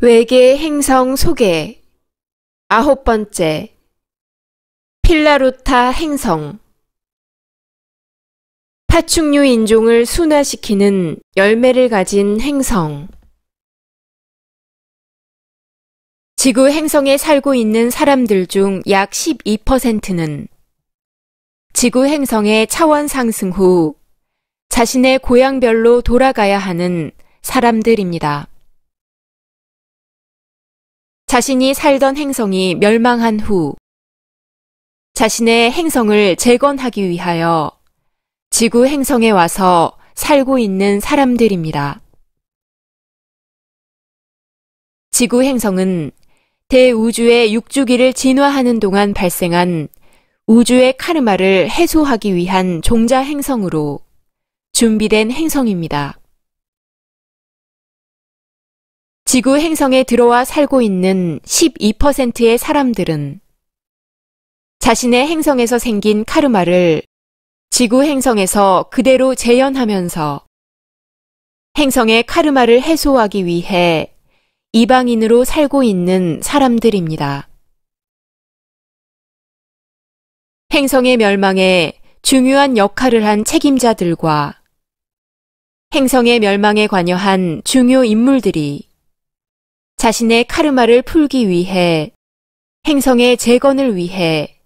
외계 행성 소개 아홉 번째 필라루타 행성 파충류 인종을 순화시키는 열매를 가진 행성 지구 행성에 살고 있는 사람들 중 약 12%는 지구 행성의 차원 상승 후 자신의 고향별로 돌아가야 하는 사람들입니다. 자신이 살던 행성이 멸망한 후 자신의 행성을 재건하기 위하여 지구 행성에 와서 살고 있는 사람들입니다. 지구 행성은 대우주의 육주기를 진화하는 동안 발생한 우주의 카르마를 해소하기 위한 종자 행성으로 준비된 행성입니다. 지구 행성에 들어와 살고 있는 12%의 사람들은 자신의 행성에서 생긴 카르마를 지구 행성에서 그대로 재현하면서 행성의 카르마를 해소하기 위해 이방인으로 살고 있는 사람들입니다. 행성의 멸망에 중요한 역할을 한 책임자들과 행성의 멸망에 관여한 중요 인물들이 자신의 카르마를 풀기 위해 행성의 재건을 위해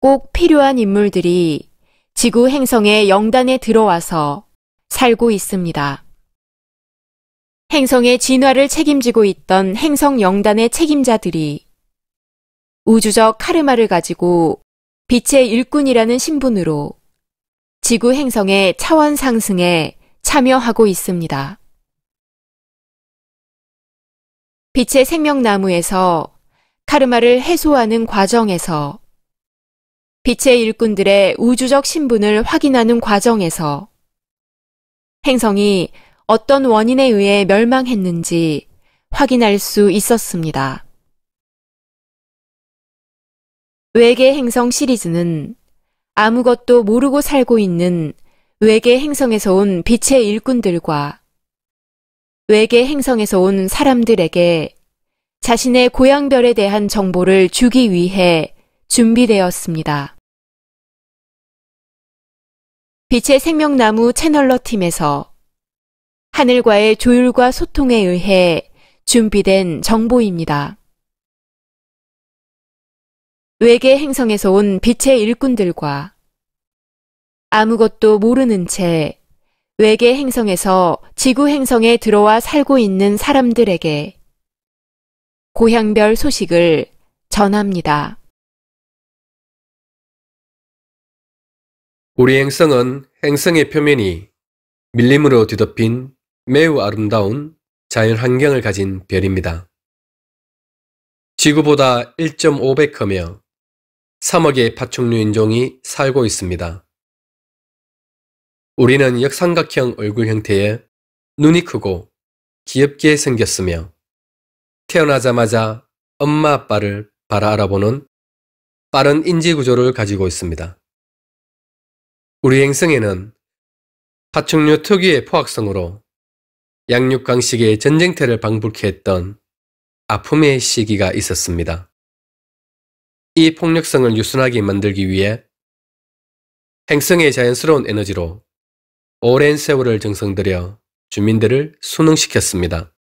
꼭 필요한 인물들이 지구 행성의 영단에 들어와서 살고 있습니다. 행성의 진화를 책임지고 있던 행성 영단의 책임자들이 우주적 카르마를 가지고 빛의 일꾼이라는 신분으로 지구 행성의 차원 상승에 참여하고 있습니다. 빛의 생명나무에서 카르마를 해소하는 과정에서 빛의 일꾼들의 우주적 신분을 확인하는 과정에서 행성이 어떤 원인에 의해 멸망했는지 확인할 수 있었습니다. 외계 행성 시리즈는 아무것도 모르고 살고 있는 외계 행성에서 온 빛의 일꾼들과 외계 행성에서 온 사람들에게 자신의 고향별에 대한 정보를 주기 위해 준비되었습니다. 빛의 생명나무 채널러 팀에서 하늘과의 조율과 소통에 의해 준비된 정보입니다. 외계 행성에서 온 빛의 일꾼들과 아무것도 모르는 채 외계 행성에서 지구 행성에 들어와 살고 있는 사람들에게 고향별 소식을 전합니다. 우리 행성은 행성의 표면이 밀림으로 뒤덮인 매우 아름다운 자연 환경을 가진 별입니다. 지구보다 1.5배 크며 3억의 파충류 인종이 살고 있습니다. 우리는 역삼각형 얼굴 형태에 눈이 크고 귀엽게 생겼으며 태어나자마자 엄마 아빠를 바라 알아보는 빠른 인지 구조를 가지고 있습니다. 우리 행성에는 파충류 특유의 포악성으로 양육강식의 전쟁태를 방불케 했던 아픔의 시기가 있었습니다. 이 폭력성을 유순하게 만들기 위해 행성의 자연스러운 에너지로 오랜 세월을 정성들여 주민들을 순응시켰습니다.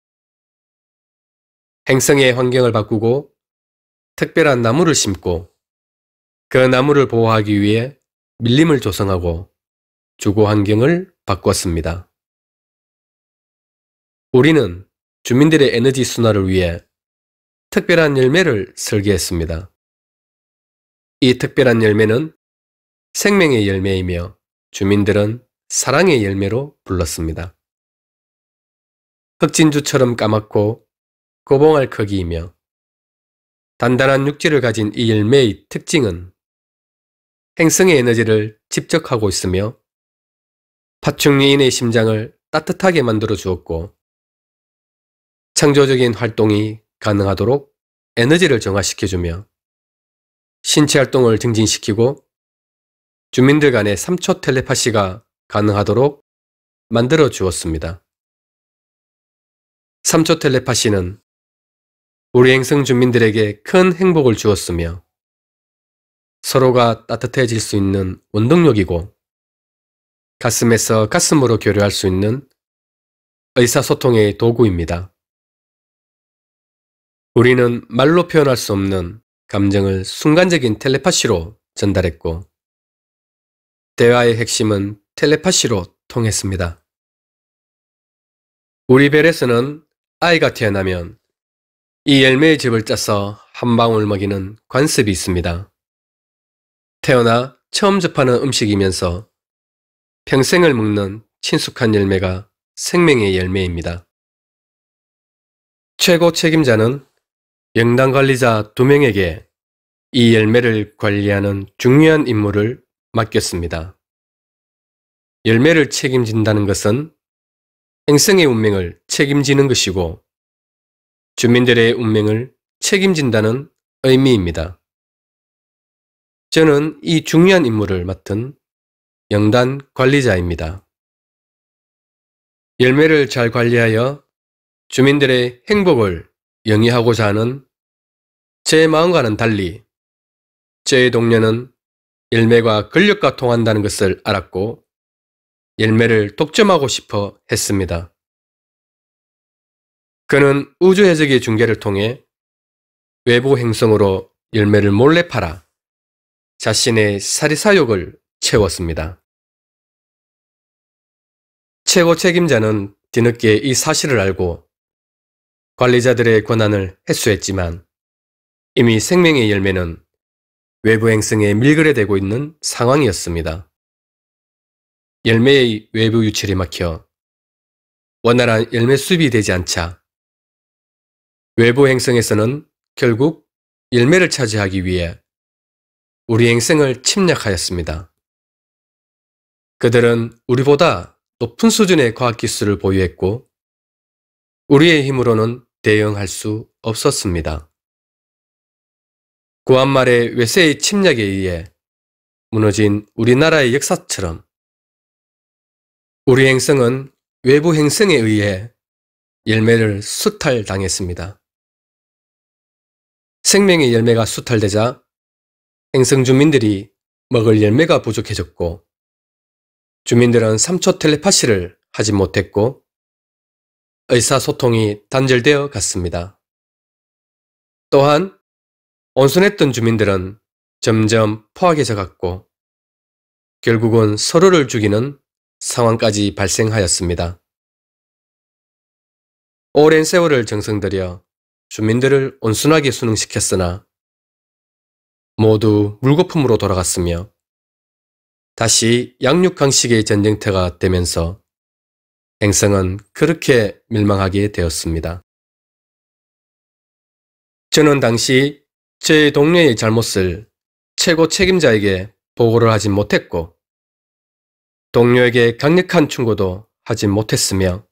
행성의 환경을 바꾸고 특별한 나무를 심고 그 나무를 보호하기 위해 밀림을 조성하고 주거 환경을 바꿨습니다. 우리는 주민들의 에너지 순환을 위해 특별한 열매를 설계했습니다. 이 특별한 열매는 생명의 열매이며 주민들은 사랑의 열매로 불렀습니다. 흑진주처럼 까맣고 꼬봉할 크기이며 단단한 육질을 가진 이 열매의 특징은 행성의 에너지를 집적하고 있으며 파충류인의 심장을 따뜻하게 만들어 주었고 창조적인 활동이 가능하도록 에너지를 정화시켜주며 신체 활동을 증진시키고 주민들 간의 3초 텔레파시가 가능하도록 만들어 주었습니다. 3초 텔레파시는 우리 행성 주민들에게 큰 행복을 주었으며 서로가 따뜻해질 수 있는 원동력이고 가슴에서 가슴으로 교류할 수 있는 의사소통의 도구입니다. 우리는 말로 표현할 수 없는 감정을 순간적인 텔레파시로 전달했고 대화의 핵심은 텔레파시로 통했습니다. 우리 베레스는 아이가 태어나면 이 열매의 즙을 짜서 한 방울 먹이는 관습이 있습니다. 태어나 처음 접하는 음식이면서 평생을 먹는 친숙한 열매가 생명의 열매입니다. 최고 책임자는 영당 관리자 두명에게이 열매를 관리하는 중요한 임무를 맡겼습니다. 열매를 책임진다는 것은 행성의 운명을 책임지는 것이고 주민들의 운명을 책임진다는 의미입니다. 저는 이 중요한 임무를 맡은 영단 관리자입니다. 열매를 잘 관리하여 주민들의 행복을 영위하고자 하는 제 마음과는 달리 제 동료는 열매가 근력과 통한다는 것을 알았고 열매를 독점하고 싶어 했습니다. 그는 우주 해적의 중계를 통해 외부 행성으로 열매를 몰래 팔아 자신의 사리사욕을 채웠습니다. 최고 책임자는 뒤늦게 이 사실을 알고 관리자들의 권한을 해소했지만 이미 생명의 열매는 외부 행성에 밀그레되고 있는 상황이었습니다. 열매의 외부 유출이 막혀 원활한 열매 수입이 되지 않자 외부 행성에서는 결국 열매를 차지하기 위해 우리 행성을 침략하였습니다. 그들은 우리보다 높은 수준의 과학기술을 보유했고 우리의 힘으로는 대응할 수 없었습니다. 구한말의 외세의 침략에 의해 무너진 우리나라의 역사처럼 우리 행성은 외부 행성에 의해 열매를 수탈당했습니다. 생명의 열매가 수탈되자 행성 주민들이 먹을 열매가 부족해졌고 주민들은 3초 텔레파시를 하지 못했고 의사소통이 단절되어 갔습니다. 또한 온순했던 주민들은 점점 포악해져 갔고 결국은 서로를 죽이는 상황까지 발생하였습니다. 오랜 세월을 정성들여 주민들을 온순하게 순응시켰으나 모두 물거품으로 돌아갔으며 다시 양육강식의 전쟁터가 되면서 행성은 그렇게 멸망하게 되었습니다. 저는 당시 제 동료의 잘못을 최고 책임자에게 보고를 하지 못했고 동료에게 강력한 충고도 하지 못했으며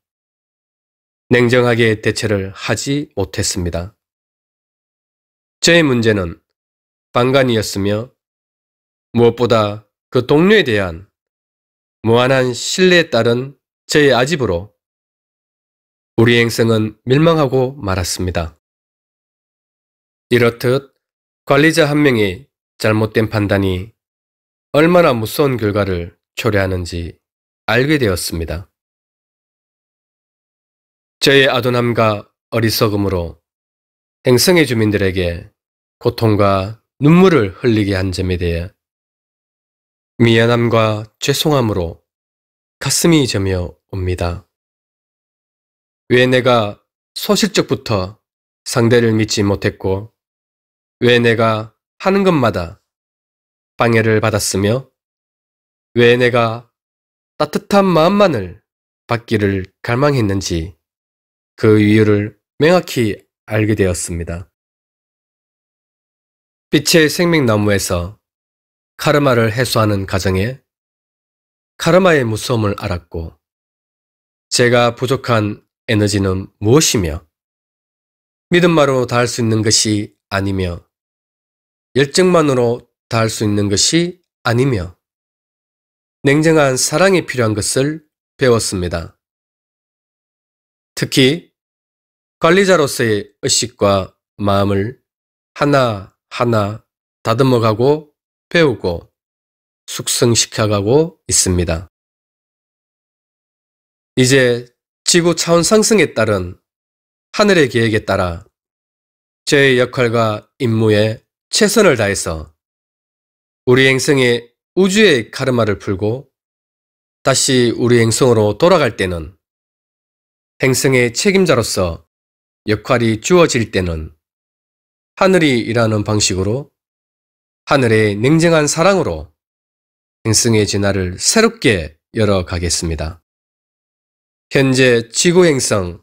냉정하게 대처를 하지 못했습니다. 저의 문제는 방관이었으며 무엇보다 그 동료에 대한 무한한 신뢰에 따른 저의 아집으로 우리 행성은 멸망하고 말았습니다. 이렇듯 관리자 한 명의 잘못된 판단이 얼마나 무서운 결과를 초래하는지 알게 되었습니다. 저의 아도남과 어리석음으로 행성의 주민들에게 고통과 눈물을 흘리게 한 점에 대해 미안함과 죄송함으로 가슴이 저며 옵니다. 왜 내가 소실적부터 상대를 믿지 못했고 왜 내가 하는 것마다 방해를 받았으며 왜 내가 따뜻한 마음만을 받기를 갈망했는지 그 이유를 명확히 알게 되었습니다. 빛의 생명나무에서 카르마를 해소하는 과정에 카르마의 무서움을 알았고 제가 부족한 에너지는 무엇이며 믿음만으로 다할 수 있는 것이 아니며 열정만으로 다할 수 있는 것이 아니며 냉정한 사랑이 필요한 것을 배웠습니다. 특히 관리자로서의 의식과 마음을 하나하나 다듬어가고 배우고 숙성시켜가고 있습니다. 이제 지구 차원 상승에 따른 하늘의 계획에 따라 제 역할과 임무에 최선을 다해서 우리 행성의 우주의 카르마를 풀고 다시 우리 행성으로 돌아갈 때는 행성의 책임자로서 역할이 주어질 때는 하늘이 일하는 방식으로 하늘의 냉정한 사랑으로 행성의 진화를 새롭게 열어가겠습니다. 현재 지구 행성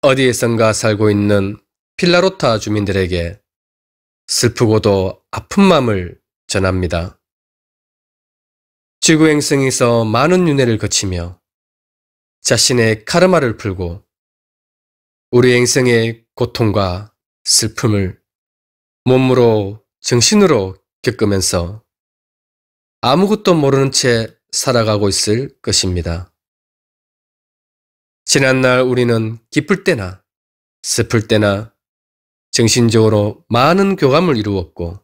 어디에선가 살고 있는 필라로타 주민들에게 슬프고도 아픈 마음을 전합니다. 지구행성에서 많은 윤회를 거치며 자신의 카르마를 풀고 우리 행성의 고통과 슬픔을 몸으로 정신으로 겪으면서 아무것도 모르는 채 살아가고 있을 것입니다. 지난날 우리는 기쁠 때나 슬플 때나 정신적으로 많은 교감을 이루었고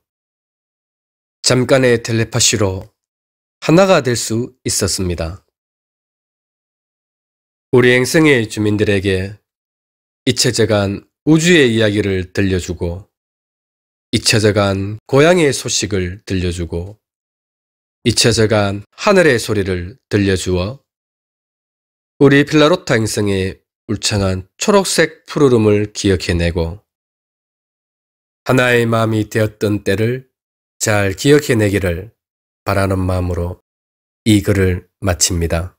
잠깐의 텔레파시로 하나가 될 수 있었습니다. 우리 행성의 주민들에게 이체제간 우주의 이야기를 들려주고 이체제간 고향의 소식을 들려주고 이체제간 하늘의 소리를 들려주어 우리 필라로타 행성의 울창한 초록색 푸르름을 기억해내고 하나의 마음이 되었던 때를 잘 기억해내기를 바라는 마음으로 이 글을 마칩니다.